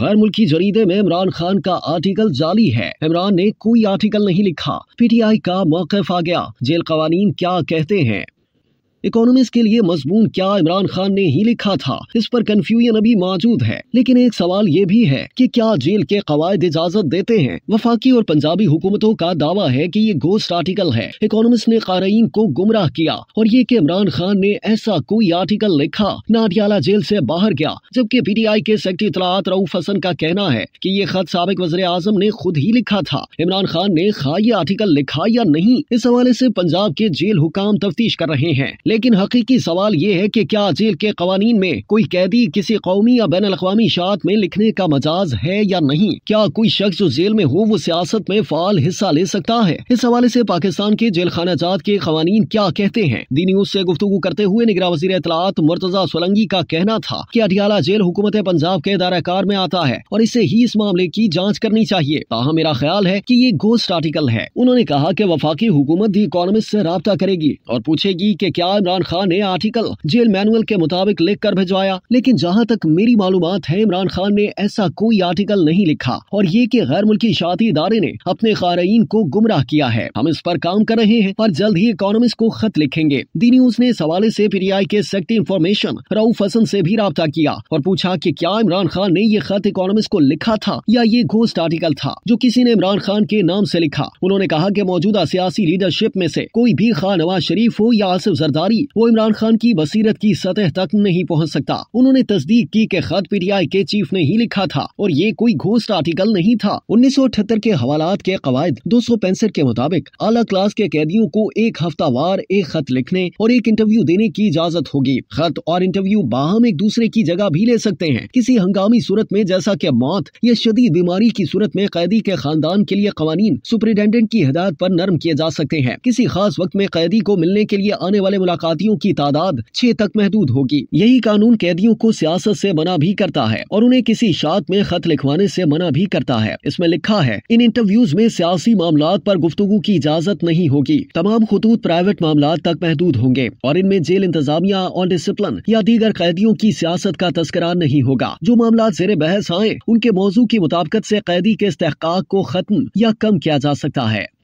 गैर मुल्की जरीदे में इमरान खान का आर्टिकल जाली है इमरान ने कोई आर्टिकल नहीं लिखा पीटीआई का मौकफ आ गया जेल कवानीन क्या कहते हैं इकोनॉमिक्स के लिए मजमून क्या इमरान खान ने ही लिखा था इस पर कंफ्यूजन अभी मौजूद है लेकिन एक सवाल ये भी है कि क्या जेल के कवायद इजाजत देते हैं वफाकी और पंजाबी हुकूमतों का दावा है कि ये गोस्ट आर्टिकल है इकोनॉमिस्ट ने कारीन को गुमराह किया और ये कि इमरान खान ने ऐसा कोई आर्टिकल लिखा नाटियाला जेल से बाहर गया जबकि आई के सेक्रेटरी इतलात रऊफ हसन का कहना है की ये खत सबक वजर आजम ने खुद ही लिखा था इमरान खान ने खा ये आर्टिकल लिखा या नहीं इस हवाले ऐसी पंजाब के जेल हुकाम तफ्तीश कर रहे हैं लेकिन हकीकी सवाल ये है कि क्या जेल के कवानीन में कोई कैदी किसी कौमी या बैन अवी शात में लिखने का मजाज है या नहीं क्या कोई शख्स जो जेल में हो वो सियासत में फाल हिस्सा ले सकता है इस हवाले ऐसी पाकिस्तान के जेल खाना जात के कवानीन क्या कहते हैं दी न्यूज ऐसी गुफ्तु करते हुए निगरा वजीर इतलात मुर्तजा सोलंगी का कहना था की अटियाला जेल हुकूमत पंजाब के दायरा कार में आता है और इसे ही इस मामले की जाँच करनी चाहिए ताहम मेरा ख्याल है की ये गोस्ट आर्टिकल है उन्होंने कहा की वफाकी हुकूमत दी इकोनॉमिस्ट ऐसी रबता करेगी और पूछेगी की क्या इमरान खान ने आर्टिकल जेल मैनुअल के मुताबिक लिख कर भिजवाया लेकिन जहाँ तक मेरी मालूम है इमरान खान ने ऐसा कोई आर्टिकल नहीं लिखा और ये की गैर मुल्की शादी इदारे ने अपने खारइन को गुमराह किया है हम इस पर काम कर रहे हैं और जल्द ही इकोनॉमिस्ट को खत लिखेंगे दी न्यूज ने इस हवाले ऐसी आई के सेक्टर इन्फॉर्मेशन राउफ हसन ऐसी भी रहा किया और पूछा की क्या इमरान खान ने ये खत इकोनॉमिस्ट को लिखा था या ये घोस्ट आर्टिकल था जो किसी ने इमरान खान के नाम ऐसी लिखा उन्होंने कहा की मौजूदा सियासी लीडरशिप में ऐसी कोई भी खान नवाज शरीफ हो या आसिफ जरदारी जारी वो इमरान खान की बसीरत की सतह तक नहीं पहुँच सकता उन्होंने तस्दीक की के खत पीटीआई के चीफ ने ही लिखा था और ये कोई घोस्ट आर्टिकल नहीं था उन्नीस के हवालात के कवायद दो के मुताबिक आला क्लास के कैदियों को एक हफ्ता वार एक खत लिखने और एक इंटरव्यू देने की इजाजत होगी खत और इंटरव्यू बाहम एक दूसरे की जगह भी ले सकते हैं किसी हंगामी सूरत में जैसा की मौत या शदीद बीमारी की सूरत में कैदी के खानदान के लिए कवानीन सुप्रिंटेंडेंट की हिदायत आरोप नर्म किए जा सकते हैं किसी खास वक्त में कैदी को मिलने के लिए आने वाले मुलाकात मुलाकातियों की तादाद छह तक महदूद होगी यही कानून कैदियों को सियासत से मना भी करता है और उन्हें किसी शाद में खत लिखवाने से मना भी करता है इसमें लिखा है इन इंटरव्यूज में सियासी मामला पर गुफ्तगु की इजाजत नहीं होगी तमाम खतूत प्राइवेट मामला तक महदूद होंगे और इनमें जेल इंतजामिया और डिसिप्लिन या दीगर कैदियों की सियासत का तस्करा नहीं होगा जो मामला जेर बहस आए उनके मौजू की मुताबकत ऐसी कैदी के इस्तेक को खत्म या कम किया जा सकता है